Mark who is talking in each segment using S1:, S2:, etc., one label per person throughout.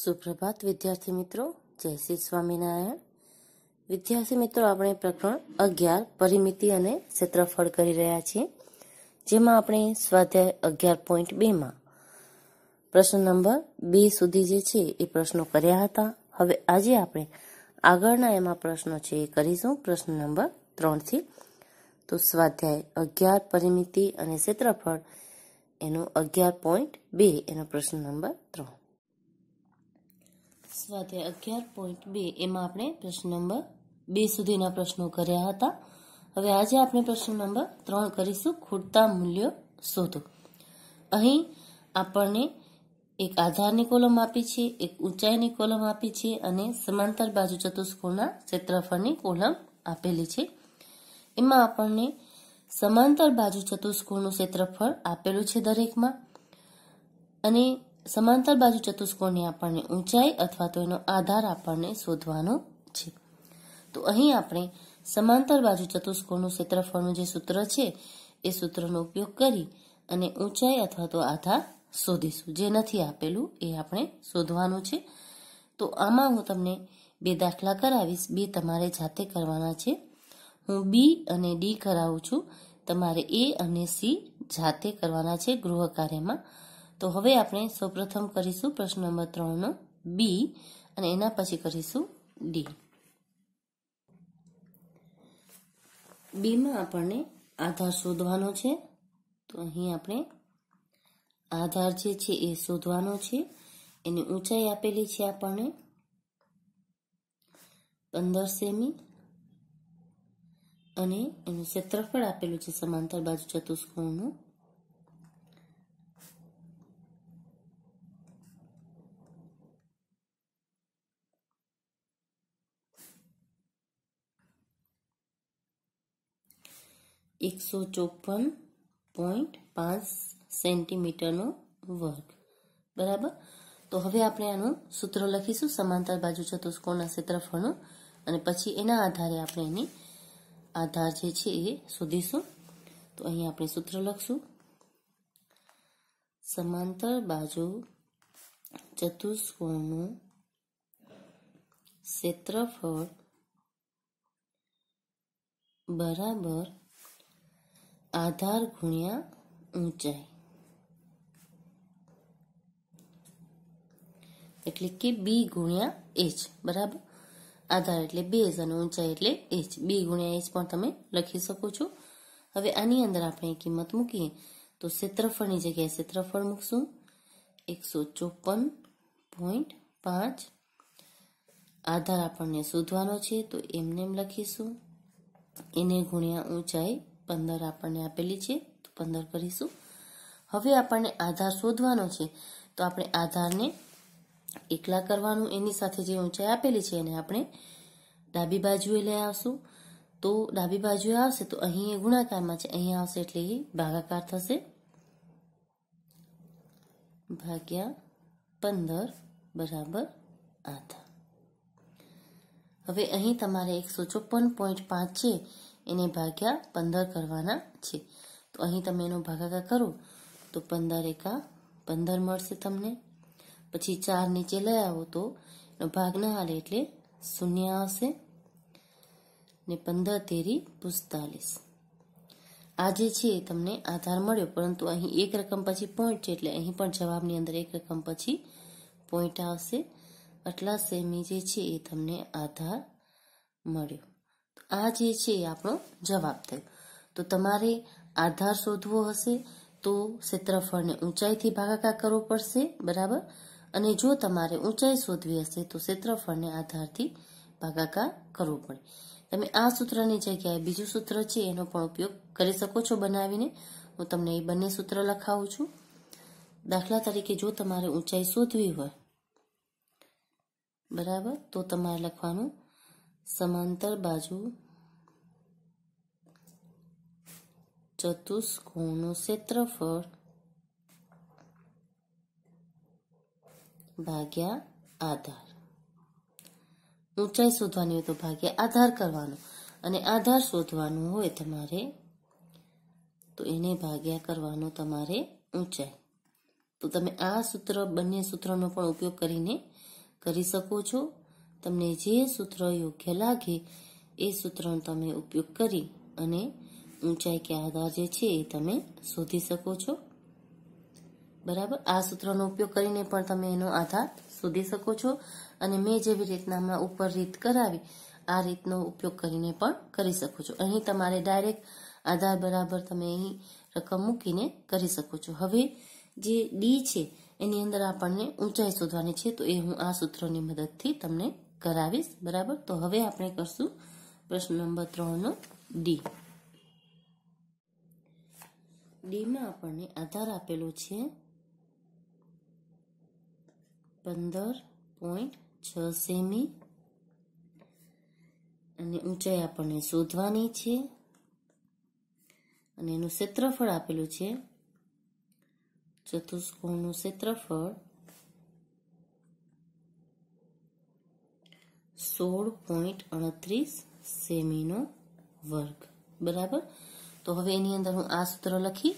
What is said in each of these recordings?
S1: સુપ્રભાત વિદ્યાર્થી મિત્રો જય શ્રી સ્વામિનારાયણ વિદ્યાર્થી મિત્રો આપણે પ્રકરણ અગિયાર પરિમિતિ અને ક્ષેત્રફળ કરી રહ્યા છીએ જેમાં આપણે સ્વાધ્યાય અગિયાર પોઈન્ટ બેમાં પ્રશ્ન નંબર બે સુધી જે છે એ પ્રશ્નો કર્યા હતા હવે આજે આપણે આગળના એમાં પ્રશ્નો છે એ કરીશું પ્રશ્ન નંબર ત્રણથી તો સ્વાધ્યાય અગિયાર પરિમિતિ અને ક્ષેત્રફળ એનો અગિયાર પોઈન્ટ બે એનો પ્રશ્ન નંબર ત્રણ સ્વાધ્યાય અગિયાર પોઈન્ટ બે એમાં આપણે પ્રશ્ન નંબર બે સુધીના પ્રશ્નો કર્યા હતા હવે આજે આપણે પ્રશ્ન નંબર ત્રણ કરીશું ખૂટતા મૂલ્યો શોધો અહીં આપણને એક આધારની કોલમ આપી છે એક ઊંચાઈની કોલમ આપી છે અને સમાંતર બાજુ ચતુષ્કોણના ક્ષેત્રફળની કોલમ આપેલી છે એમાં આપણને સમાંતર બાજુ ચતુષ્કોણનું ક્ષેત્રફળ આપેલું છે દરેકમાં અને સમાંતર બાજુ ચતુષ્કોણની આપણને ઊંચાઈ અથવા તો એનો આધાર આપણને શોધવાનો છે તો અહીં આપણે સમાંતર બાજુ ચતુષ્કોણનું ક્ષેત્રફળનું જે સૂત્ર છે એ સૂત્રનો ઉપયોગ કરી અને ઊંચાઈ અથવા તો આધાર શોધીશું જે નથી આપેલું એ આપણે શોધવાનું છે તો આમાં હું તમને બે દાખલા કરાવીશ બે તમારે જાતે કરવાના છે હું બી અને ડી કરાવું છું તમારે એ અને સી જાતે કરવાના છે ગૃહ કાર્યમાં તો હવે આપણે સૌપ્રથમ કરીશું પ્રશ્ન નંબર ત્રણનો બી અને એના પછી કરીશું ડી બીમાં આપણને આધાર શોધવાનો છે તો અહીં આપણે આધાર જે છે એ શોધવાનો છે એની ઊંચાઈ આપેલી છે આપણને પંદર સેમી અને એનું ક્ષેત્રફળ આપેલું છે સમાંતર બાજુ ચતુષ્કોણનું એકસો ચોપન પોઈન્ટ પાંચ સેન્ટીમીટરનો વર્ગ બરાબર તો હવે આપણે આનું સૂત્ર લખીશું સમાંતર બાજુ ચતુષ્કોણના ક્ષેત્રફળનું અને પછી એના આધારે આપણે એની આધાર જે છે એ શોધીશું તો અહીં આપણે સૂત્ર લખશું સમાંતર બાજુ ચતુષ્કોણનું ક્ષેત્રફળ બરાબર આધાર ગુણ્યા ઊંચાઈ એટલે કે બી ગુણ્યા એચ બરાબર આધાર એટલે બેઝ અને ઊંચાઈ એટલે એચ બી ગુણ્યા એચ પણ તમે લખી શકો છો હવે આની અંદર આપણે કિંમત મૂકીએ તો ક્ષેત્રફળની જગ્યાએ ક્ષેત્રફળ મૂકશું એકસો ચોપન પોઈન્ટ પાંચ આધાર આપણને શોધવાનો છે તો એમને એમ લખીશું એને ગુણ્યા ઊંચાઈ પંદર આપણને આપેલી છે તો પંદર કરીશું હવે આપણને આધાર શોધવાનો છે તો આપણે આધારને એકલા કરવાનું એની સાથે જે ઊંચાઈ આપેલી છે એને આપણે ડાબી બાજુએ લઈ આવશું તો ડાબી બાજુએ આવશે તો અહીં એ ગુણાકારમાં છે અહીં આવશે એટલે એ ભાગાકાર થશે ભાગ્યા પંદર બરાબર આધાર હવે અહીં તમારે એકસો ચોપન પોઈન્ટ પાંચ છે એને ભાગ્યા પંદર કરવાના છે તો અહીં તમે એનો ભાગાકાર કરો તો પંદર એકા પંદર મળશે તમને પછી ચાર નીચે લઈ આવો તો એનો ભાગ ના હાલે એટલે શૂન્ય આવશે ને પંદર તેરી પિસ્તાલીસ આજે છે તમને આધાર મળ્યો પરંતુ અહીં એક રકમ પછી પોઈન્ટ છે એટલે અહીં પણ જવાબની અંદર એક રકમ પછી પોઈન્ટ આવશે આટલા સેમી જે છે એ તમને આધાર મળ્યો આ જે છે એ આપણો જવાબ થયો તો તમારે આધાર શોધવો હશે તો ક્ષેત્રફળને ઊંચાઈથી ભાગાકાર કરવો પડશે બરાબર અને જો તમારે ઊંચાઈ શોધવી હશે તો ક્ષેત્રફળને આધારથી ભાગાકાર કરવો પડે તમે આ સૂત્રની જગ્યાએ બીજું સૂત્ર છે એનો પણ ઉપયોગ કરી શકો છો બનાવીને હું તમને એ બંને સૂત્ર લખાવું છું દાખલા તરીકે જો તમારે ઊંચાઈ શોધવી હોય બરાબર તો તમારે લખવાનું સમાંતર બાજુ ચતુષ્કોણનું ક્ષેત્રફળ ભાગ્યા આધાર ઊંચાઈ શોધવાની હોય તો ભાગ્યા આધાર કરવાનો અને આધાર શોધવાનું હોય તમારે તો એને ભાગ્યા કરવાનો તમારે ઊંચાઈ તો તમે આ સૂત્ર બંને સૂત્રનો પણ ઉપયોગ કરીને કરી શકો છો તમને જે સૂત્ર યોગ્ય લાગે એ સૂત્રનો તમે ઉપયોગ કરી અને ઊંચાઈ કે આધાર જે છે એ તમે શોધી શકો છો બરાબર આ સૂત્રનો ઉપયોગ કરીને પણ તમે એનો આધાર શોધી શકો છો અને મેં જેવી રીતના હમણાં ઉપર રીત કરાવી આ રીતનો ઉપયોગ કરીને પણ કરી શકો છો અહીં તમારે ડાયરેક્ટ આધાર બરાબર તમે અહીં રકમ મૂકીને કરી શકો છો હવે જે ડી છે એની અંદર આપણને ઊંચાઈ શોધવાની છે તો એ હું આ સૂત્રોની મદદથી તમને કરાવીશ બરાબર તો હવે આપણે કરશું પ્રશ્ન નંબર ત્રણનો ડી ડીમાં આપણને આધાર આપેલો છે પંદર પોઈન્ટ છ સેમી અને ઊંચાઈ આપણને શોધવાની છે અને એનું ક્ષેત્રફળ આપેલું છે ચતુષ્કોણનું ક્ષેત્રફળ સોળ પોઈન્ટ અડત્રીસ સેમીનો વર્ગ બરાબર તો હવે એની અંદર હું આ સૂત્ર લખી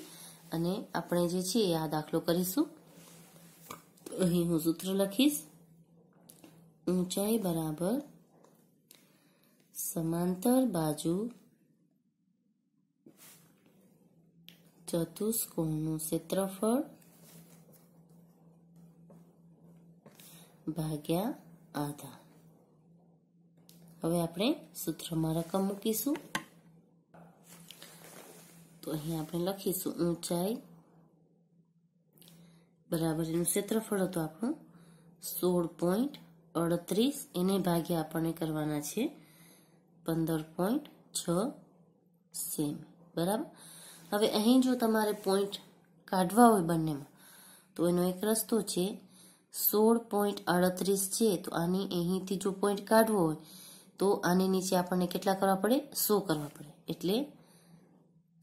S1: અને આપણે જે છે એ આ દાખલો કરીશું અહીં હું સૂત્ર લખીશ ઊંચાઈ બરાબર સમાંતર બાજુ ચતુષ્કોણનું ક્ષેત્રફળ ભાગ્યા આધા હવે આપણે સૂત્રમાં રકમ મૂકીશું તો અહીં આપણે લખીશું ઊંચાઈ બરાબર એનું ક્ષેત્રફળ હતું આપણું સોળ પોઈન્ટ અડત્રીસ એને ભાગે આપણને કરવાના છે પંદર પોઈન્ટ છ સેમ બરાબર હવે અહીં જો તમારે પોઈન્ટ કાઢવા હોય બંનેમાં તો એનો એક રસ્તો છે સોળ પોઈન્ટ અડત્રીસ છે તો આની અહીંથી જો પોઈન્ટ કાઢવો હોય તો આની નીચે આપણને કેટલા કરવા પડે સો કરવા પડે એટલે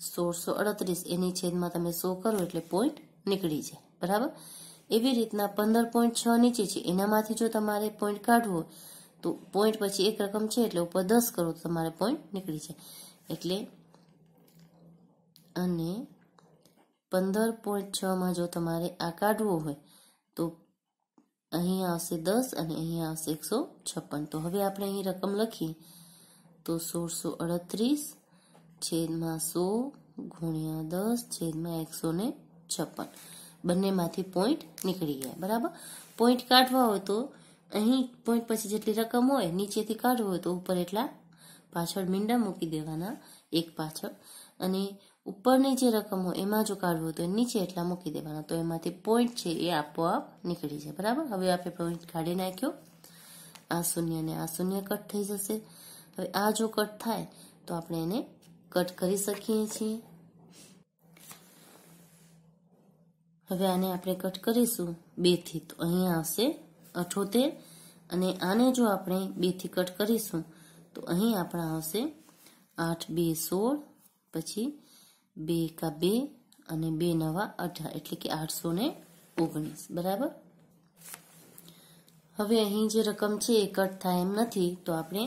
S1: સોળસો અડત્રીસ એની છેદમાં તમે સો કરો એટલે પોઈન્ટ નીકળી જાય બરાબર એવી રીતના પંદર પોઈન્ટ છ નીચે છે એનામાંથી જો તમારે પોઈન્ટ કાઢવો તો પોઈન્ટ પછી એક રકમ છે એટલે ઉપર દસ કરો તો તમારે પોઈન્ટ નીકળી જાય એટલે અને પંદર પોઈન્ટ છમાં જો તમારે આ કાઢવો હોય તો અહીં આવશે દસ અને અહીં આવશે એકસો છપ્પન તો હવે આપણે અહીં રકમ લખીએ તો સોળસો અડત્રીસ છેદમાં સો ગુણ્યા દસ છેદમાં એકસો ને છપ્પન બંનેમાંથી પોઈન્ટ નીકળી ગયા બરાબર પોઈન્ટ કાઢવા હોય તો અહીં પોઈન્ટ પછી જેટલી રકમ હોય નીચેથી કાઢવો હોય તો ઉપર એટલા પાછળ મીંડા મૂકી દેવાના એક પાછળ અને ઉપરની જે રકમ હોય એમાં જો કાઢવું હોય તો નીચે એટલા મૂકી દેવાના તો એમાંથી પોઈન્ટ છે એ આપોઆપ નીકળી જાય બરાબર હવે આપણે પોઈન્ટ કાઢી નાખ્યો આ શૂન્ય ને આ શૂન્ય કટ થઈ જશે હવે આ જો કટ થાય તો આપણે એને કટ કરી શકીએ છીએ હવે આને આપણે કટ કરીશું બેથી તો અહીંયા આવશે અઠોતેર અને આને જો આપણે બેથી કટ કરીશું તો અહીં આપણા આવશે આઠ બે સોળ પછી બે કા બે અને બે નવા અઢાર એટલે કે આઠસો ને ઓગણીસ બરાબર હવે અહીં જે રકમ છે એ કટ થાય એમ નથી તો આપણે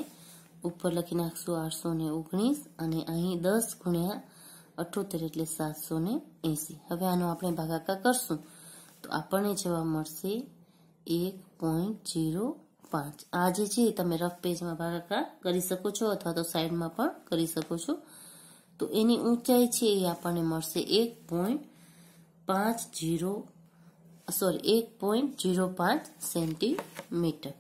S1: ઉપર લખી નાખશું આઠસો ને ઓગણીસ અને અહીં દસ ગુણ્યા અઠોતેર એટલે સાતસો ને એંસી હવે આનો આપણે ભાગાકાર કરશું તો આપણને જવાબ મળશે એક પોઈન્ટ જીરો પાંચ આ જે છે તમે રફ પેજમાં ભાગાકાર કરી શકો છો અથવા તો સાઈડમાં પણ કરી શકો છો તો એની ઊંચાઈ છે એ આપણને મળશે એક પોઈન્ટ પાંચ જીરો સોરી એક પોઈન્ટ જીરો પાંચ સેન્ટીમીટર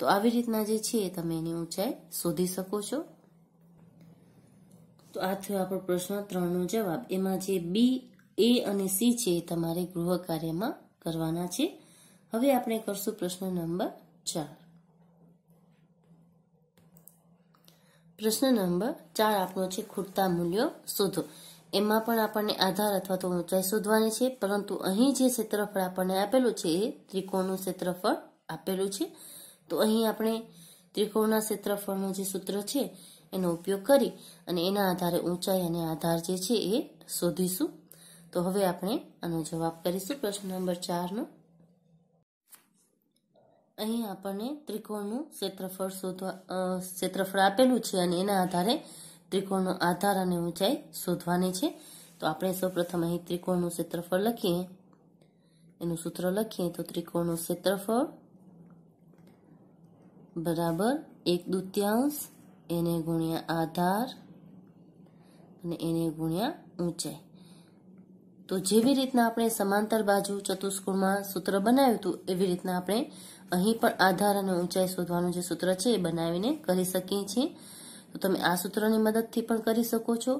S1: તો આવી રીતના જે છે તમે એની ઊંચાઈ શોધી શકો છો તો આ થયો આપણો પ્રશ્ન ત્રણનો જવાબ એમાં જે બી એ અને સી છે એ તમારે ગૃહ કાર્યમાં કરવાના છે હવે આપણે કરશું પ્રશ્ન નંબર ચાર પ્રશ્ન નંબર ચાર આપણો છે ખૂટતા મૂલ્યો શોધો એમાં પણ આપણને આધાર અથવા તો ઊંચાઈ શોધવાની છે પરંતુ અહીં જે ક્ષેત્રફળ આપણને આપેલું છે એ ત્રિકોણનું ક્ષેત્રફળ આપેલું છે તો અહીં આપણે ત્રિકોણના ક્ષેત્રફળનું જે સૂત્ર છે એનો ઉપયોગ કરી અને એના આધારે ઊંચાઈ અને આધાર જે છે એ શોધીશું તો હવે આપણે આનો જવાબ કરીશું પ્રશ્ન નંબર ચારનો અહીં આપણને ત્રિકોણનું ક્ષેત્રફળ શોધવા ક્ષેત્રફળ આપેલું છે અને એના આધારે ત્રિકોણનો આધાર અને ઊંચાઈ શોધવાની છે તો આપણે સૌપ્રથમ અહીં ત્રિકોણનું ક્ષેત્રફળ લખીએ એનું સૂત્ર લખીએ તો ત્રિકોણનું ક્ષેત્રફળ બરાબર એક દૂત્યાંશ એને ગુણ્યા આધાર અને એને ગુણ્યા ઊંચાઈ તો જેવી રીતના આપણે સમાંતર બાજુ ચતુષ્કોણમાં સૂત્ર બનાવ્યું હતું એવી રીતના આપણે અહીં પણ આધાર અને ઊંચાઈ શોધવાનું જે સૂત્ર છે એ બનાવીને કરી શકીએ છીએ તો તમે આ સૂત્રની મદદથી પણ કરી શકો છો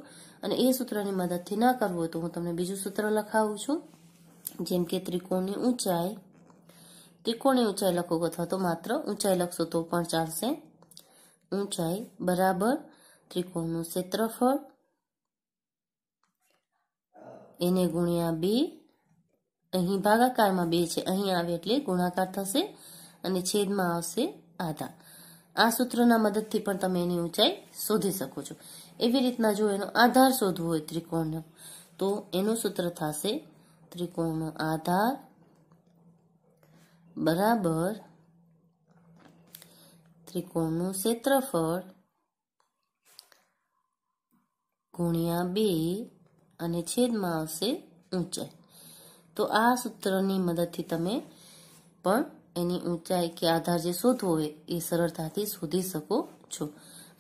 S1: અને એ સૂત્રની મદદથી ના કરવું હોય તો હું તમને બીજું સૂત્ર લખાવું છું જેમ કે ત્રિકોણની ઊંચાઈ ત્રિકોણી ઊંચાઈ લખો અથવા તો માત્ર ઊંચાઈ લખશો તો પણ ચાલશે ઊંચાઈ બરાબર ત્રિકોણનું ક્ષેત્રફળ એને ગુણ્યા બે અહીં ભાગાકારમાં બે છે અહીં આવે એટલે ગુણાકાર થશે અને છેદમાં આવશે આધા આ સૂત્રના મદદથી પણ તમે એની ઊંચાઈ શોધી શકો છો એવી રીતના જો એનો આધાર શોધવો હોય ત્રિકોણનો તો એનું સૂત્ર થશે ત્રિકોણનો આધાર બરાબર ત્રિકોણનું ક્ષેત્રફળ ગુણ્યા બે અને છેદમાં આવશે ઊંચાઈ તો આ સૂત્રની મદદથી તમે પણ એની ઊંચાઈ કે આધાર જે શોધવો હોય એ સરળતાથી શોધી શકો છો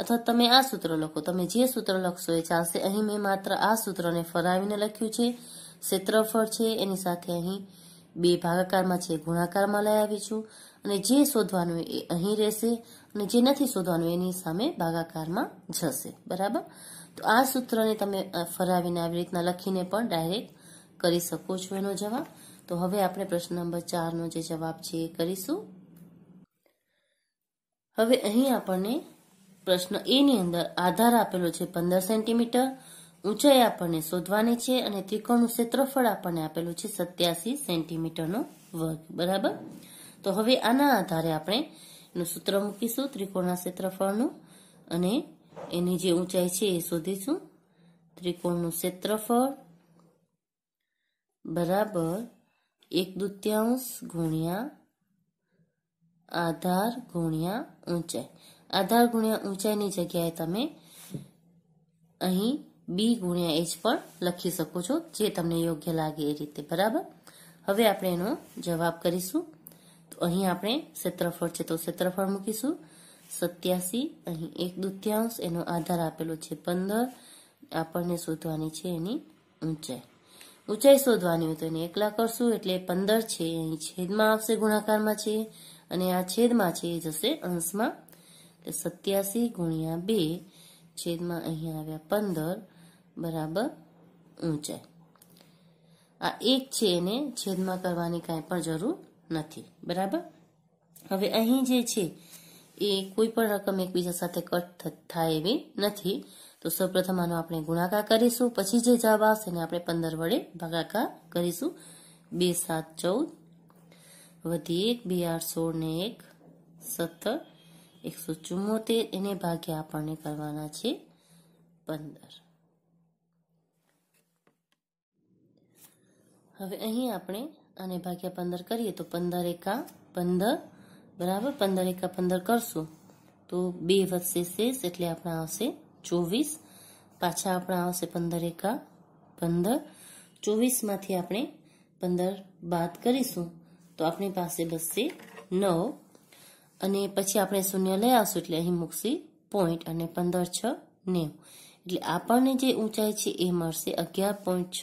S1: અથવા તમે આ સૂત્ર લખો તમે જે સૂત્ર લખશો એ ચાલશે અહીં મેં માત્ર આ સૂત્રને ફરાવીને લખ્યું છે ક્ષેત્રફળ છે એની સાથે અહીં બે ભાગાકારમાં છે ગુણાકારમાં લઈ આવી છું અને જે શોધવાનું એ અહીં રહેશે અને જે નથી શોધવાનું એની સામે ભાગાકારમાં જશે બરાબર તો આ સૂત્રને તમે ફરાવીને આવી રીતના લખીને પણ ડાયરેક્ટ કરી શકો છો એનો જવાબ તો હવે આપણે પ્રશ્ન નંબર ચારનો જે જવાબ છે એ કરીશું હવે અહીં આપણને પ્રશ્ન એની અંદર આધાર આપેલો છે પંદર સેન્ટીમીટર ઊંચાઈ આપણને શોધવાની છે અને ત્રિકોણનું ક્ષેત્રફળ આપણને આપેલું છે સત્યાસી સેન્ટીમીટરનો વર્ગ બરાબર તો હવે આના આધારે આપણે એનું સૂત્ર મૂકીશું ત્રિકોણના ક્ષેત્રફળનું અને એની જે ઊંચાઈ છે એ શોધીશું ત્રિકોણનું ક્ષેત્રફળ બરાબર એક દૂત્યાંશ ગુણ્યા આધાર ગુણ્યા ઊંચાઈ આધાર ગુણ્યા ઊંચાઈની જગ્યાએ તમે અહીં બી ગુણ્યા એચ પણ લખી શકો છો જે તમને યોગ્ય લાગે એ રીતે બરાબર હવે આપણે એનો જવાબ કરીશું તો અહીં આપણે ક્ષેત્રફળ છે તો ક્ષેત્રફળ મૂકીશું સત્યાસી અહીં એક દૂત્યાંશ એનો આધાર આપેલો છે પંદર આપણને શોધવાની છે એની ઊંચાઈ ઊંચાઈ શોધવાની હોય તો એને એકલા કરશું એટલે પંદર છે અહીં છેદમાં આવશે ગુણાકારમાં છે અને આ છેદમાં છે એ જશે અંશમાં એટલે સત્યાસી ગુણ્યા બે છેદમાં અહીં આવ્યા પંદર બરાબર ઊંચાઈ આ એક છે એને છેદમાં કરવાની કાંઈ પણ જરૂર નથી બરાબર હવે અહીં જે છે એ કોઈ પણ રકમ એકબીજા સાથે કટ થાય એવી નથી તો સૌપ્રથમ આનો આપણે ગુણાકાર કરીશું પછી જે જવાબ આવશે એને આપણે પંદર વડે ભાગાકાર કરીશું બે સાત ચૌદ વધી એક બે આઠ સોળ ને એક સત્તર એકસો ચુમ્મોતેર એને ભાગ્યા આપણને કરવાના છે પંદર હવે અહીં આપણે આને ભાગ્યા પંદર કરીએ તો પંદર એકા પંદર બરાબર પંદર એકા પંદર કરશું તો બે વધશે શેષ એટલે આપણા આવશે ચોવીસ પાછા આપણા આવશે પંદર એકા પંદર ચોવીસમાંથી આપણે પંદર બાદ કરીશું તો આપણી પાસે બસશે નવ અને પછી આપણે શૂન્ય લઈ આવશું એટલે અહીં મૂકશે પોઈન્ટ અને પંદર છ નેવ એટલે આપણને જે ઊંચાઈ છે એ મળશે અગિયાર પોઈન્ટ છ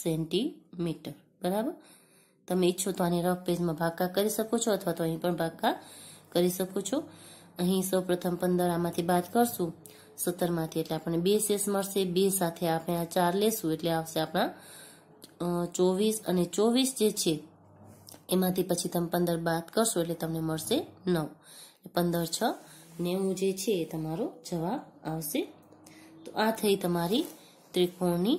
S1: સેન્ટી મીટર બરાબર તમે ઈચ્છો તો આને રફ પેજમાં ભાગકા કરી શકો છો અથવા તો અહીં પણ ભાગકા કરી શકો છો અહીં સૌ પ્રથમ પંદર આમાંથી બાદ કરશું સત્તરમાંથી એટલે આપણને બે શેષ મળશે બે સાથે આપણે આ ચાર લેશું એટલે આવશે આપણા ચોવીસ અને ચોવીસ જે છે એમાંથી પછી તમે પંદર બાદ કરશો એટલે તમને મળશે નવ પંદર છ નેવું જે છે એ તમારો જવાબ આવશે તો આ થઈ તમારી ત્રિકોણની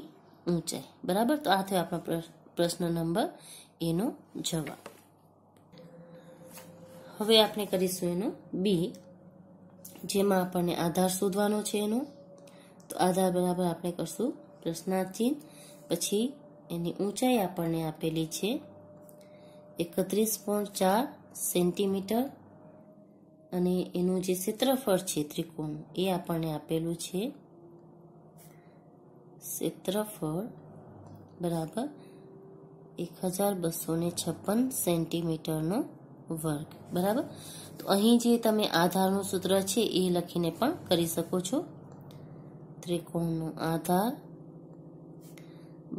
S1: ઊંચાઈ બરાબર તો આ થયો આપણો પ્રશ્ન નંબર એનો જવાબ હવે આપણે કરીશું એનો બી જેમાં આપણને આધાર શોધવાનો છે એનો તો આધાર બરાબર આપણે કરશું પ્રશ્નાર્થિન પછી એની ઊંચાઈ આપણને આપેલી છે એકત્રીસ પોઈન્ટ ચાર સેન્ટીમીટર અને એનું જે ક્ષેત્રફળ છે ત્રિકોણ એ આપણને આપેલું છે ક્ષેત્રફળ બરાબર એક હજાર બસો ને છપ્પન સેન્ટીમીટરનો વર્ગ બરાબર તો અહીં જે તમે આધારનું સૂત્ર છે એ લખીને પણ કરી શકો છો ત્રિકોણનો આધાર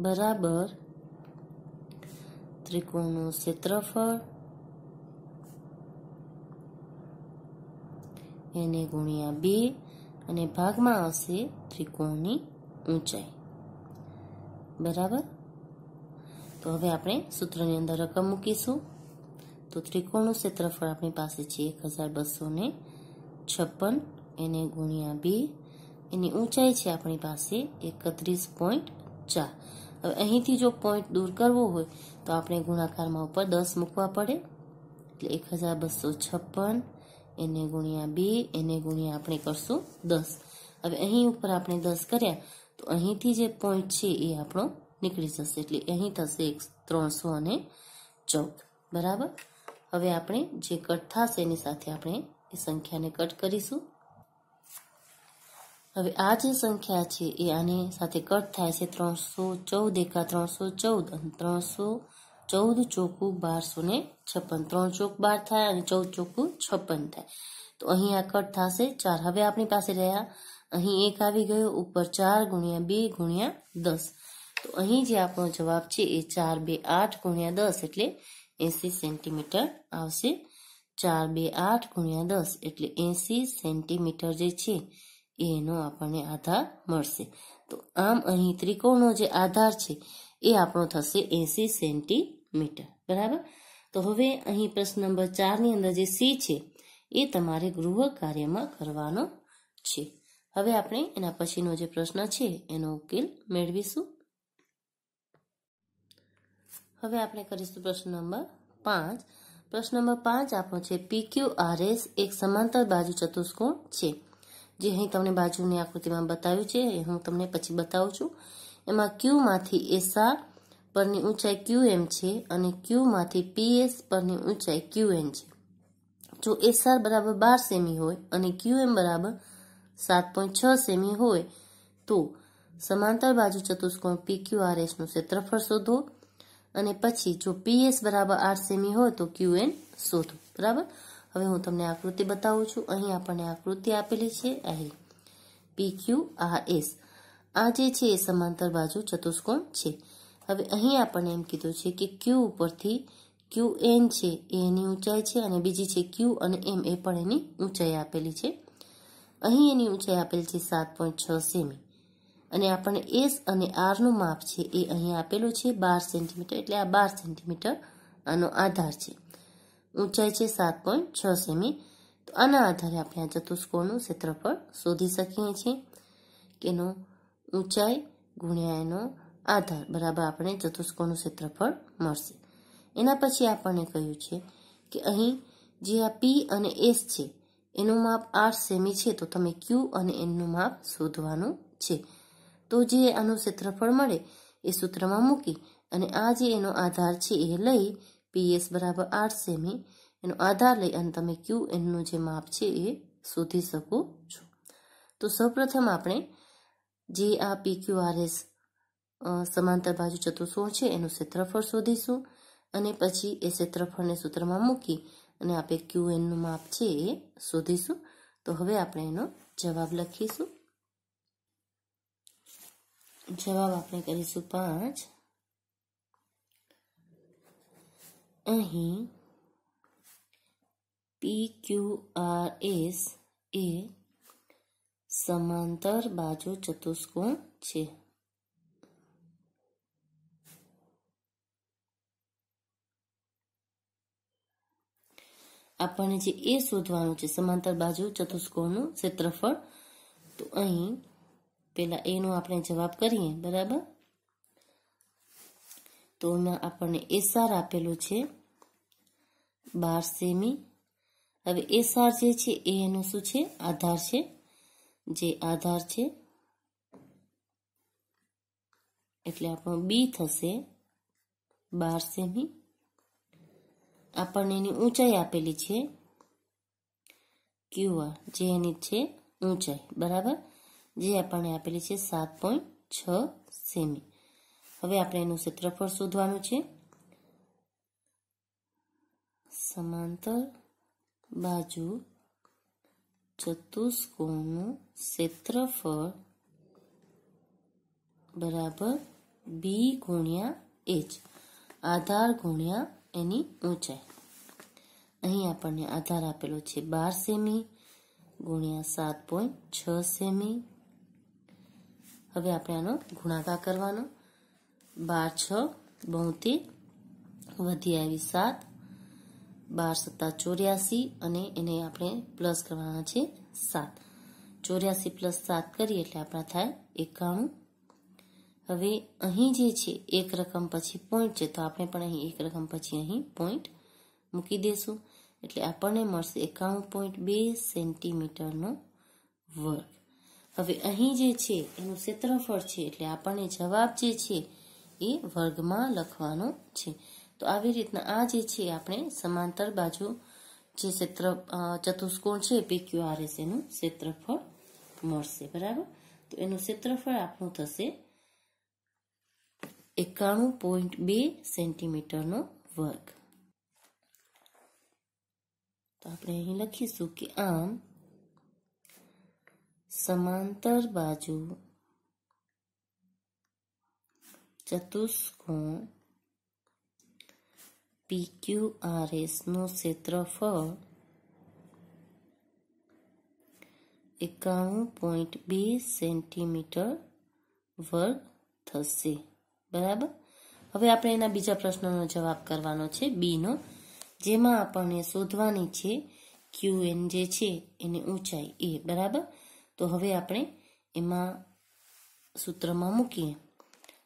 S1: બરાબર ત્રિકોણનું ક્ષેત્રફળ એને ગુણ્યા બે અને ભાગમાં આવશે ત્રિકોણની ઊંચાઈ બરાબર તો હવે આપણે સૂત્રની અંદર રકમ મૂકીશું તો ત્રિકોણનું ક્ષેત્રફળ આપણી પાસે છે એક હજાર બસો ને છપ્પન એને ગુણ્યા બી એની ઊંચાઈ છે આપણી પાસે એકત્રીસ પોઈન્ટ ચાર હવે અહીંથી જો પોઈન્ટ દૂર કરવો હોય તો આપણે ગુણાકારમાં ઉપર દસ મૂકવા પડે એટલે એક હજાર બસો છપ્પન એને ગુણ્યા બી એને ગુણ્યા આપણે કરશું દસ હવે અહીં ઉપર આપણે દસ કર્યા અહીંથી જે પોઈન્ટ છે એ આપણો નીકળી જશે એટલે અહીં થશે 314 બરાબર હવે આપણે જે કટ થશે એની સાથે આપણે આ સંખ્યાને કટ કરીશું હવે આ જે સંખ્યા છે એ આને સાથે કટ થાય છે 314 * 314 અને 314 * 4 = 1256 3 * 4 = 12 થાય અને 14 * 4 = 56 થાય તો અહીંયા કટ થશે 4 હવે આપણી પાસે રહ્યા અહીં એક આવી ગયો ઉપર ચાર ગુણ્યા બે ગુણ્યા દસ તો અહીં જે આપણો જવાબ છે એ ચાર બે આઠ ગુણ્યા દસ એટલે એસી સેન્ટીમીટર આવશે ચાર બે આઠ ગુણ્યા દસ એટલે એસી સેન્ટીમીટર જે છે એનો આપણને આધાર મળશે તો આમ અહીં ત્રિકોણનો જે આધાર છે એ આપણો થશે એસી સેન્ટીમીટર બરાબર તો હવે અહીં પ્રશ્ન નંબર ચારની અંદર જે સી છે એ તમારે ગૃહ કાર્યમાં કરવાનો છે હવે આપણે એના પછીનો જે પ્રશ્ન છે એનો ઉકેલ મેળવીશું હવે આપણે કરીશું પ્રશ્ન નંબર પાંચ પ્રશ્ન નંબર પાંચ આપણો છે પીક્યુ એસ એક સમાંતર બાજુ ચતુષ્કોણ છે જે અહીં તમને બાજુની આકૃતિમાં બતાવ્યું છે એ હું તમને પછી બતાવું છું એમાં ક્યુમાંથી એસા પરની ઊંચાઈ ક્યુ એમ છે અને ક્યુમાંથી પીએસ પરની ઊંચાઈ ક્યુ એમ છે જો એસઆર બરાબર બાર સેમી હોય અને ક્યુ એમ બરાબર સાત પોઈન્ટ છ સેમી હોય તો સમાંતર બાજુ ચતુષ્કોણ પી પીક્યુઆરએસનું ક્ષેત્રફળ શોધો અને પછી જો પી એસ બરાબર આઠ સેમી હોય તો ક્યુ એન શોધો બરાબર હવે હું તમને આકૃતિ બતાવું છું અહીં આપણને આકૃતિ આપેલી છે અહીં એસ આ જે છે એ સમાંતર બાજુ ચતુષ્કોણ છે હવે અહીં આપણને એમ કીધું છે કે ક્યુ ઉપરથી ક્યુ એન છે એ એની ઊંચાઈ છે અને બીજી છે ક્યુ અને એમ એ પણ એની ઊંચાઈ આપેલી છે અહીં એની ઊંચાઈ આપેલ છે સાત પોઈન્ટ છ સેમી અને આપણને એસ અને આરનું માપ છે એ અહીં આપેલું છે બાર સેન્ટીમીટર એટલે આ બાર સેન્ટીમીટર આનો આધાર છે ઊંચાઈ છે સાત પોઈન્ટ છ સેમી તો આના આધારે આપણે આ ચતુષ્કોણનું ક્ષેત્રફળ શોધી શકીએ છીએ કે એનો ઊંચાઈ ગુણ્યા એનો આધાર બરાબર આપણે ચતુષ્કોણનું ક્ષેત્રફળ મળશે એના પછી આપણને કહ્યું છે કે અહીં જે આ પી અને એસ છે એનું માપ આઠ સેમી છે તો તમે ક્યુ અને એનનું માપ શોધવાનું છે તો જે આનું ક્ષેત્રફળ મળે એ સૂત્રમાં મૂકી અને આ જે એનો આધાર છે એ લઈ પીએસ બરાબર આઠ સેમી એનો આધાર લઈ અને તમે ક્યુ એનનું જે માપ છે એ શોધી શકો છો તો સૌપ્રથમ આપણે જે આ પીક્યુઆરએસ સમાંતર બાજુ ચતુર્થો છે એનું ક્ષેત્રફળ શોધીશું અને પછી એ ક્ષેત્રફળને સૂત્રમાં મૂકી અને આપણે ક્યુ એનનું માપ છે એ શોધીશું તો હવે આપણે એનો જવાબ લખીશું જવાબ આપણે કરીશું પાંચ અહીં પી ક્યુ આર એસ એ સમાંતર બાજુ ચતુષ્કોણ છે આપણને જે એ શોધવાનું છે સમાંતર બાજુ ચતુષ્કોણનું ક્ષેત્રફળ તો અહીં પેલા એનો આપણે જવાબ કરીએ બરાબર તો આપણને એસાર આપેલું છે બાર સેમી હવે એસાર જે છે એ એનો શું છે આધાર છે જે આધાર છે એટલે આપણો બી થશે બાર સેમી આપણને એની ઊંચાઈ આપેલી છે ક્યુઆર જે એની છે ઊંચાઈ બરાબર જે આપણને આપેલી છે સાત પોઈન્ટ છ સેમી હવે આપણે એનું ક્ષેત્રફળ શોધવાનું છે સમાંતર બાજુ ચતુષ્કોણનું ક્ષેત્રફળ બરાબર બી ગુણ્યા એચ આધાર ગુણ્યા એની ઊંચાઈ અહીં આપણને આધાર આપેલો છે બાર સેમી ગુણ્યા સાત પોઈન્ટ છ સેમી હવે આપણે આનો ગુણાકાર કરવાનો બાર છ બોતેર વધી આવી સાત બાર સત્તા ચોર્યાસી અને એને આપણે પ્લસ કરવાના છે સાત ચોર્યાસી પ્લસ સાત કરીએ એટલે આપણા થાય એકાણું હવે અહીં જે છે એક રકમ પછી પોઈન્ટ છે તો આપણે પણ અહીં એક રકમ પછી અહીં પોઈન્ટ મૂકી દેશું એટલે આપણને મળશે એકાવન પોઈન્ટ બે સેન્ટીમીટરનો વર્ગ હવે અહીં જે છે એનું ક્ષેત્રફળ છે એટલે આપણને જવાબ જે છે એ વર્ગમાં લખવાનો છે તો આવી રીતના આ જે છે આપણે સમાંતર બાજુ જે ક્ષેત્ર ચતુષ્કોણ છે પીક્યુઆરએસ એનું ક્ષેત્રફળ મળશે બરાબર તો એનું ક્ષેત્રફળ આપણું થશે એકાણું પોઈન્ટ બે સેન્ટીમીટરનો વર્ગ તો આપણે અહીં લખીશું કે આમ સમાંતર બાજુ ચતુષ્કોણ પીક્યુઆરએસનું ક્ષેત્રફળ એકાણું પોઈન્ટ બે સેન્ટીમીટર વર્ગ થશે બરાબર હવે આપણે એના બીજા પ્રશ્નનો જવાબ કરવાનો છે બીનો જેમાં આપણને શોધવાની છે ક્યુ એન જે છે એની ઊંચાઈ એ બરાબર તો હવે આપણે એમાં સૂત્રમાં મૂકીએ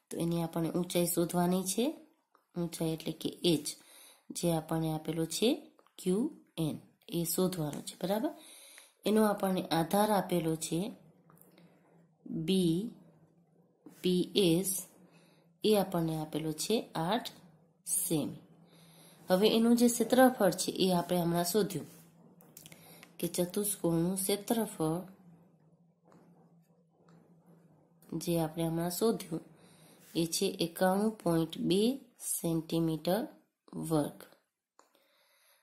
S1: તો એની આપણને ઊંચાઈ શોધવાની છે ઊંચાઈ એટલે કે એચ જે આપણને આપેલો છે ક્યુ એન એ શોધવાનો છે બરાબર એનો આપણને આધાર આપેલો છે બી પી એસ એ આપણને આપેલો છે આઠ સેમી હવે એનું જે ક્ષેત્રફળ છે એ આપણે હમણાં શોધ્યું કે ચતુષ્કોણનું ક્ષેત્રફળ જે આપણે હમણાં શોધ્યું એ છે એકાણું પોઈન્ટ બે સેન્ટીમીટર વર્ગ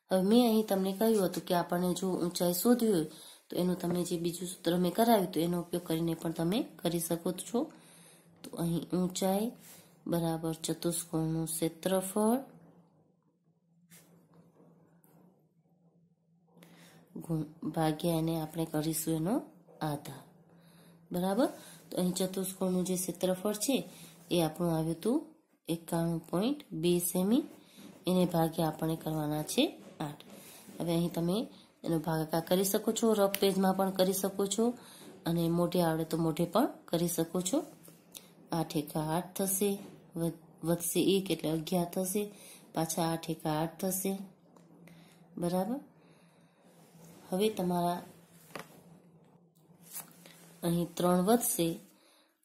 S1: હવે મેં અહીં તમને કહ્યું હતું કે આપણને જો ઊંચાઈ શોધવી હોય તો એનું તમે જે બીજું સૂત્ર મેં કરાવ્યું તો એનો ઉપયોગ કરીને પણ તમે કરી શકો છો તો અહીં ઊંચાઈ બરાબર ચતુષ્કોણનું ક્ષેત્રફળ ભાગ્યા એને આપણે કરીશું એનો આધાર બરાબર તો અહીં ચતુષ્કોણનું જે ક્ષેત્રફળ છે એ આપણું આવ્યું હતું એકાણું પોઈન્ટ બે સેમી એને ભાગ્યા આપણે કરવાના છે આઠ હવે અહીં તમે એનો ભાગાકાર કરી શકો છો રફ પેજમાં પણ કરી શકો છો અને મોઢે આવડે તો મોઢે પણ કરી શકો છો આઠ એકા આઠ થશે વધશે એક એટલે અગિયાર થશે પાછા આઠ એક આઠ થશે બરાબર હવે તમારા અહીં ત્રણ વધશે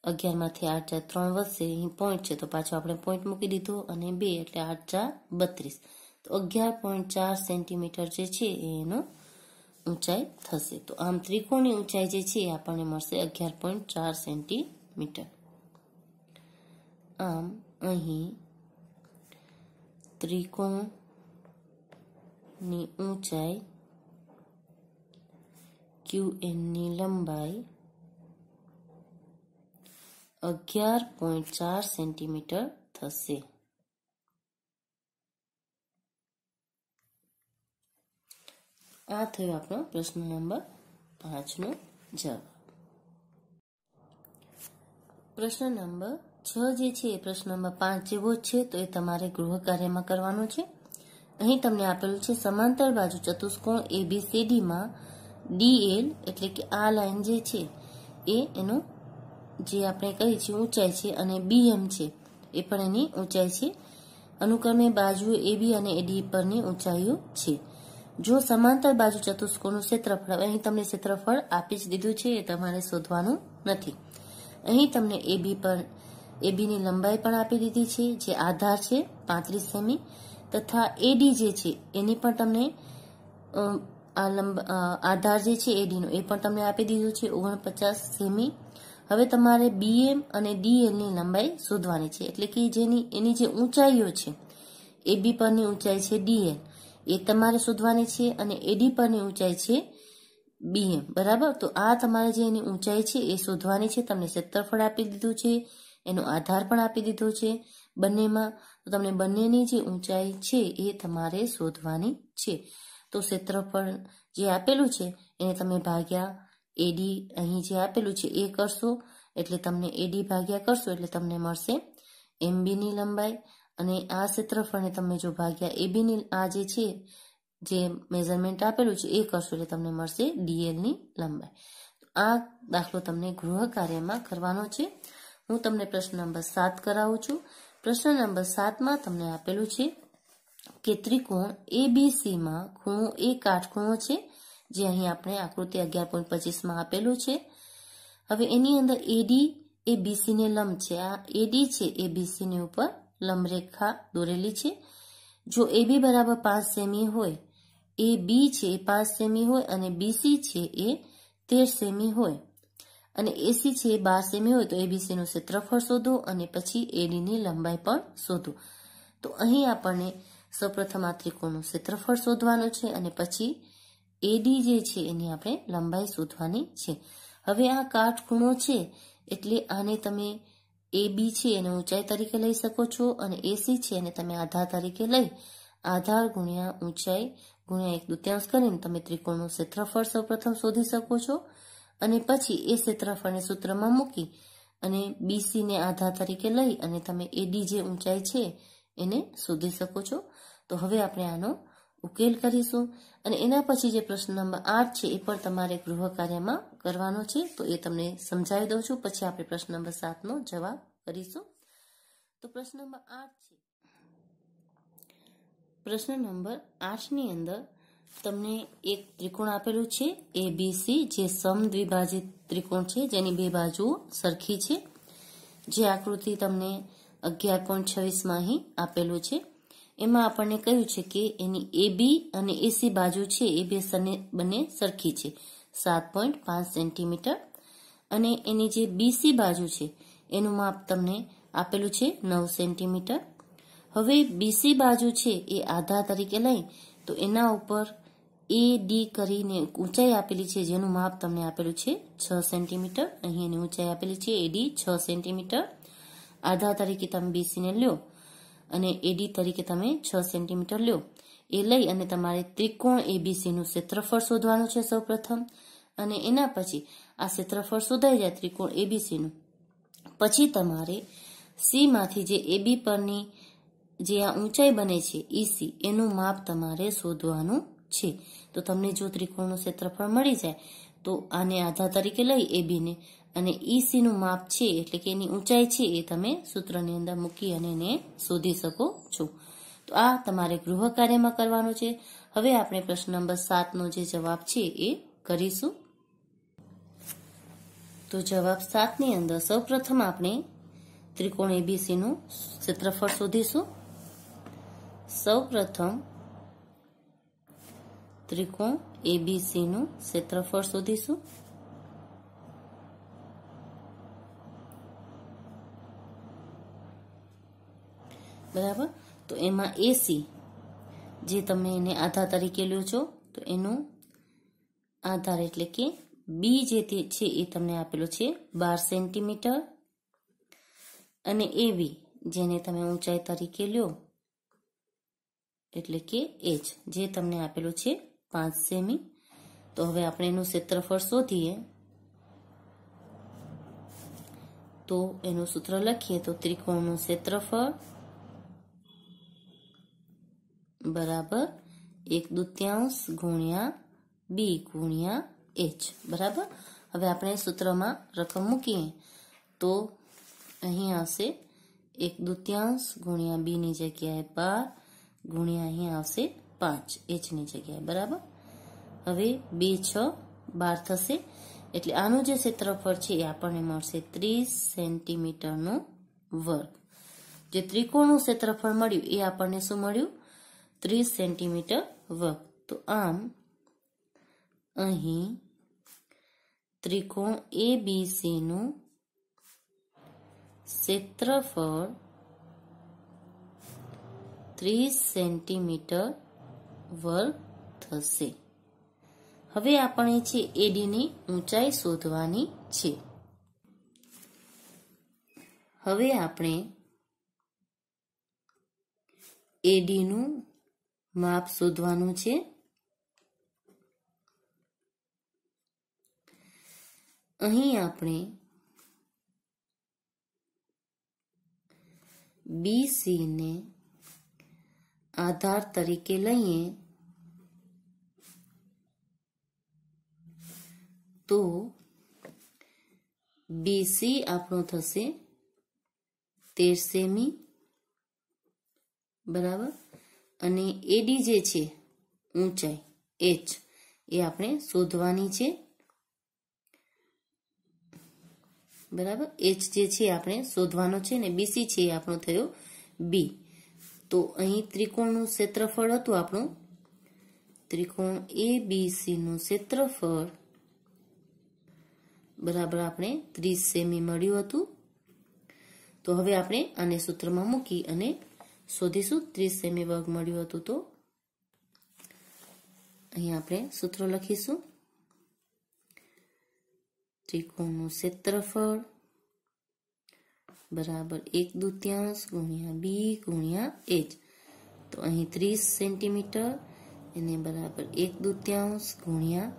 S1: અગિયારમાંથી આઠ ચાર ત્રણ વધશે અહીં પોઈન્ટ છે તો પાછો આપણે પોઈન્ટ મૂકી દીધો અને બે એટલે આઠ ચાર બત્રીસ તો અગિયાર પોઈન્ટ ચાર સેન્ટીમીટર જે છે એનો ઊંચાઈ થશે તો આમ ત્રિકોણની ઊંચાઈ જે છે આપણને મળશે અગિયાર પોઈન્ટ ચાર સેન્ટીમીટર આમ અહીં ત્રિકોણની ઊંચાઈ ક્યુએનની લંબાઈ અગિયાર પોઈન્ટ ચાર સેન્ટીમીટર થશે આ થયો આપણો પ્રશ્ન નંબર પાંચનો જવાબ પ્રશ્ન નંબર છ જે છે એ પ્રશ્નમાં પાંચ જેવો છે તો એ તમારે ગૃહ કાર્યમાં કરવાનો છે અહીં તમને આપેલું છે સમાંતર બાજુ ચતુષ્કોણ એબીસીડીમાં ડીએલ એટલે કે આ લાઇન જે છે એ એનો જે આપણે કહીએ છીએ ઊંચાઈ છે અને બીએમ છે એ પણ એની ઊંચાઈ છે અનુક્રમે બાજુ એબી અને એડી પરની ઊંચાઈઓ છે જો સમાંતર બાજુ ચતુષ્કોણનું ક્ષેત્રફળ અહીં તમને ક્ષેત્રફળ આપી જ દીધું છે એ તમારે શોધવાનું નથી અહીં તમને એબી પર એબીની લંબાઈ પણ આપી દીધી છે જે આધાર છે પાંત્રીસ સેમી તથા એડી જે છે એની પણ તમને આ લંબ આધાર જે છે એડીનો એ પણ તમને આપી દીધો છે ઓગણપચાસ સેમી હવે તમારે બીએમ અને ડીએલની લંબાઈ શોધવાની છે એટલે કે જેની એની જે ઊંચાઈઓ છે એબી પરની ઊંચાઈ છે ડીએલ એ તમારે શોધવાની છે અને એડી પરની ઊંચાઈ છે બીએમ બરાબર તો આ તમારે જે એની ઊંચાઈ છે એ શોધવાની છે તમને ક્ષેત્રફળ આપી દીધું છે એનો આધાર પણ આપી દીધો છે બંનેમાં તો તમને બંનેની જે ઊંચાઈ છે એ તમારે શોધવાની છે તો ક્ષેત્રફળ જે આપેલું છે એને તમે ભાગ્યા એડી અહીં જે આપેલું છે એ કરશો એટલે તમને એડી ભાગ્યા કરશો એટલે તમને મળશે એમબીની લંબાઈ અને આ ક્ષેત્રફળને તમે જો ભાગ્યા એબીની આ જે છે જે મેઝરમેન્ટ આપેલું છે એ કરશો એટલે તમને મળશે ડીએલની લંબાઈ આ દાખલો તમને ગૃહ કાર્યમાં કરવાનો છે હું તમને પ્રશ્ન નંબર સાત કરાવું છું પ્રશ્ન નંબર સાતમાં તમને આપેલું છે કે ત્રિકોણ એબીસીમાં ખૂણો એ કાટખૂણો છે જે અહીં આપણે આકૃતિ અગિયાર પોઈન્ટ પચીસમાં આપેલું છે હવે એની અંદર એડી એ બીસીને લંબ છે આ એડી છે એ બીસીની ઉપર લંબરેખા દોરેલી છે જો એ બી બરાબર પાંચ સેમી હોય એ બી છે એ પાંચ સેમી હોય અને બીસી છે એ તેર સેમી હોય અને એસી છે એ બાર સેમી હોય તો એબીસીનું ક્ષેત્રફળ શોધો અને પછી એડીની લંબાઈ પણ શોધો તો અહીં આપણને સૌપ્રથમ આ ત્રિકોણનું ક્ષેત્રફળ શોધવાનું છે અને પછી એડી જે છે એની આપણે લંબાઈ શોધવાની છે હવે આ કાટખૂણો છે એટલે આને તમે એબી છે એને ઊંચાઈ તરીકે લઈ શકો છો અને એસી છે એને તમે આધાર તરીકે લઈ આધાર ગુણ્યા ઊંચાઈ ગુણ્યા એક દુત્યાંશ કરીને તમે ત્રિકોણનું ક્ષેત્રફળ સૌપ્રથમ શોધી શકો છો અને પછી એ ક્ષેત્રફળને સૂત્રમાં મૂકી અને બીસીને આધાર તરીકે લઈ અને તમે એડી જે ઊંચાઈ છે એને શોધી શકો છો તો હવે આપણે આનો ઉકેલ કરીશું અને એના પછી જે પ્રશ્ન નંબર આઠ છે એ પણ તમારે ગૃહ કાર્યમાં કરવાનો છે તો એ તમને સમજાવી દઉં છું પછી આપણે પ્રશ્ન નંબર સાતનો જવાબ કરીશું તો પ્રશ્ન નંબર આઠ છે પ્રશ્ન નંબર આઠની અંદર તમને એક ત્રિકોણ આપેલું છે એ બી સી જે સમદ્વિભાજિત ત્રિકોણ છે જેની બે બાજુઓ સરખી છે જે આકૃતિ તમને અગિયાર પોઈન્ટ છવ્વીસમાં અહીં આપેલું છે એમાં આપણને કહ્યું છે કે એની એ બી અને એસી બાજુ છે એ બે બંને સરખી છે સાત પોઈન્ટ પાંચ સેન્ટીમીટર અને એની જે બીસી બાજુ છે એનું માપ તમને આપેલું છે નવ સેન્ટીમીટર હવે બીસી બાજુ છે એ આધા તરીકે લઈ તો એના ઉપર એ ડી કરીને ઊંચાઈ આપેલી છે જેનું માપ તમને આપેલું છે છ સેન્ટીમીટર અહીં એની ઊંચાઈ આપેલી છે એડી છ સેન્ટીમીટર આધા તરીકે તમે બીસીને લ્યો અને એડી તરીકે તમે છ સેન્ટીમીટર લ્યો એ લઈ અને તમારે ત્રિકોણ એબીસીનું ક્ષેત્રફળ શોધવાનું છે સૌપ્રથમ અને એના પછી આ ક્ષેત્રફળ શોધાઈ જાય ત્રિકોણ એબીસીનું પછી તમારે સીમાંથી જે એબી પરની જે આ ઊંચાઈ બને છે ઈસી e એનું માપ તમારે શોધવાનું છે તો તમને જો ત્રિકોણનું ક્ષેત્રફળ મળી જાય તો આને આધાર તરીકે લઈ એ બીને અને ઈસીનું e માપ છે એટલે કે એની ઊંચાઈ છે એ તમે સૂત્રની અંદર મૂકી અને એને શોધી શકો છો તો આ તમારે ગૃહ કાર્યમાં કરવાનું છે હવે આપણે પ્રશ્ન નંબર સાતનો જે જવાબ છે એ કરીશું તો જવાબ સાતની અંદર સૌપ્રથમ આપણે ત્રિકોણ એબીસીનું ક્ષેત્રફળ શોધીશું સૌપ્રથમ ત્રિકોણ એબીસી નું ક્ષેત્રફળ શોધીશું બરાબર તો એમાં એસી જે તમે એને આધાર તરીકે લ્યો છો તો એનું આધાર એટલે કે બી જે છે એ તમને આપેલો છે બાર સેન્ટીમીટર અને એવી જેને તમે ઊંચાઈ તરીકે લ્યો એટલે કે h જે તમને આપેલું છે 5 સેમી તો હવે આપણે એનો ક્ષેત્રફળ શોધીએ તો એનો સૂત્ર લખીએ તો ત્રિકોણનો ક્ષેત્રફળ બરાબર 1/2 * b * h બરાબર હવે આપણે આ સૂત્રમાં رقم મૂકીએ તો અહીં આવશે 1/2 * b ની જગ્યાએ 5 ગુણ્યા અહીંયા આવશે પાંચ એચની જગ્યાએ બરાબર હવે બે છ બાર થશે એટલે આનું જે ક્ષેત્રફળ છે એ આપણને મળશે ત્રીસ સેન્ટીમીટરનો વર્ગ જે ત્રિકોણનું ક્ષેત્રફળ મળ્યું એ આપણને શું મળ્યું ત્રીસ સેન્ટીમીટર વર્ગ તો આમ અહીં ત્રિકોણ એ બી સીનું ક્ષેત્રફળ ત્રીસ સેન્ટીમીટર વર્ગ થશે હવે આપણે છે એડીની ઊંચાઈ શોધવાની છે હવે આપણે એડીનું માપ શોધવાનું છે અહીં આપણે બીસીને ને આધાર તરીકે લઈએ તો બીસી આપણો થશે તેર સેમી બરાબર અને એડી જે છે ઊંચાઈ એચ એ આપણે શોધવાની છે બરાબર એચ જે છે આપણે શોધવાનો છે ને બીસી છે આપણો થયો બી તો અહીં ત્રિકોણનું ક્ષેત્રફળ હતું આપણું ત્રિકોણ એ બી સીનું ક્ષેત્રફળ બરાબર આપણે ત્રીસ સેમી મળ્યું હતું તો હવે આપણે આને સૂત્રમાં મૂકી અને શોધીશું ત્રીસ સેમી વર્ગ મળ્યું હતું તો અહીં આપણે સૂત્ર લખીશું ત્રિકોણનું ક્ષેત્રફળ બરાબર એક દૂત્યાંશ ગુણ્યા બી ગુણ્યા એચ તો અહીં ત્રીસ સેન્ટીમીટર એને બરાબર એક દૂત્યાંશ ગુણ્યા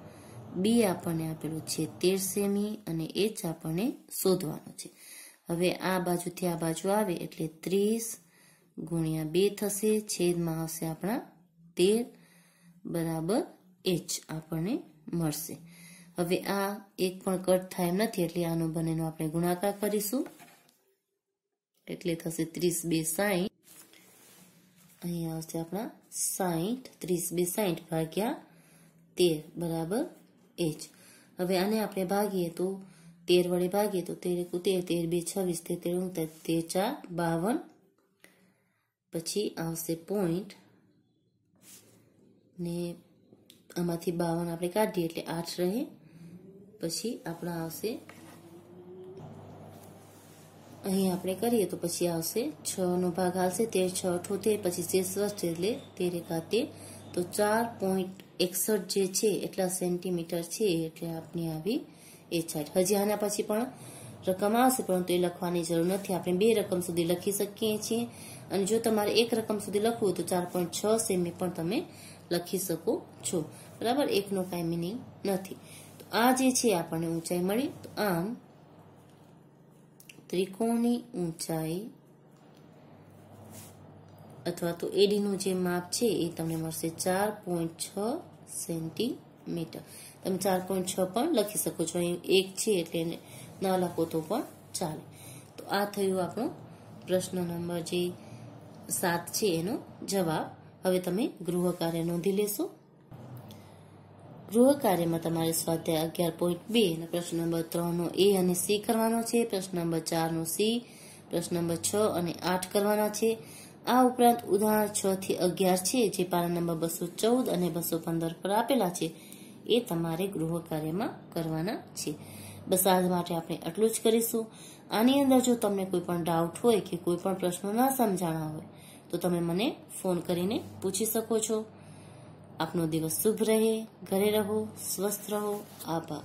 S1: બી આપણને આપેલું છે તેર સેમી અને એચ આપણને શોધવાનું છે હવે આ બાજુથી આ બાજુ આવે એટલે ત્રીસ ગુણ્યા બે થશે છેદમાં આવશે આપણા તેર બરાબર એચ આપણને મળશે હવે આ એક પણ કટ થાય એમ નથી એટલે આનું બંનેનો આપણે ગુણાકાર કરીશું એટલે થશે ત્રીસ બે સાહીઠ અહીંયા આવશે આપણા સાઠ ત્રીસ બે સાહીઠ ભાગ્યા તેર બરાબર એચ હવે આને આપણે ભાગીએ તો તેર વડે ભાગીએ તો તેર એકુ તેર તેર બે છવ્વીસ તેર ઓગણત્રીસ તેર ચાર બાવન પછી આવશે પોઈન્ટ ને આમાંથી બાવન આપણે કાઢીએ એટલે આઠ રહે પછી આપણા આવશે અહીં આપણે કરીએ તો પછી આવશે છનો ભાગ આવશે તેર છ અઠોતેર પછી શેષ વસ્ત એટલે તેર એકાતેર તો ચાર પોઈન્ટ એકસઠ જે છે એટલા સેન્ટીમીટર છે એટલે આપની આવી એ ચાર્ટ હજી આના પછી પણ રકમ આવશે પરંતુ એ લખવાની જરૂર નથી આપણે બે રકમ સુધી લખી શકીએ છીએ અને જો તમારે એક રકમ સુધી લખવું હોય તો ચાર પોઈન્ટ છ સેમી પણ તમે લખી શકો છો બરાબર એકનો કાંઈ મિનિંગ નથી તો આ જે છે આપણને ઊંચાઈ મળી તો આમ ત્રિકોણની ઊંચાઈ અથવા તો એડીનું જે માપ છે એ તમને મળશે ચાર પોઈન્ટ છ સેન્ટીમીટર તમે ચાર પોઈન્ટ છ પણ લખી શકો છો અહીં એક છે એટલે એને ના લખો તો પણ ચાલે તો આ થયું આપણો પ્રશ્ન નંબર જે સાત છે એનો જવાબ હવે તમે ગૃહ કાર્ય નોંધી લેશો ગૃહ કાર્યમાં તમારે સ્વાધ્યાય અગિયાર પોઈન્ટ બે અને પ્રશ્ન નંબર ત્રણનો એ અને સી કરવાનો છે પ્રશ્ન નંબર ચારનો સી પ્રશ્ન નંબર છ અને આઠ કરવાના છે આ ઉપરાંત ઉદાહરણ છ થી અગિયાર છે જે પાના નંબર બસો ચૌદ અને બસો પંદર પર આપેલા છે એ તમારે ગૃહ કાર્યમાં કરવાના છે બસ આજ માટે આપણે આટલું જ કરીશું આની અંદર જો તમને કોઈ પણ ડાઉટ હોય કે કોઈ પણ પ્રશ્ન ના સમજાણા હોય તો તમે મને ફોન કરીને પૂછી શકો છો આપનો દિવસ શુભ રહે ઘરે રહો સ્વસ્થ રહો આભાર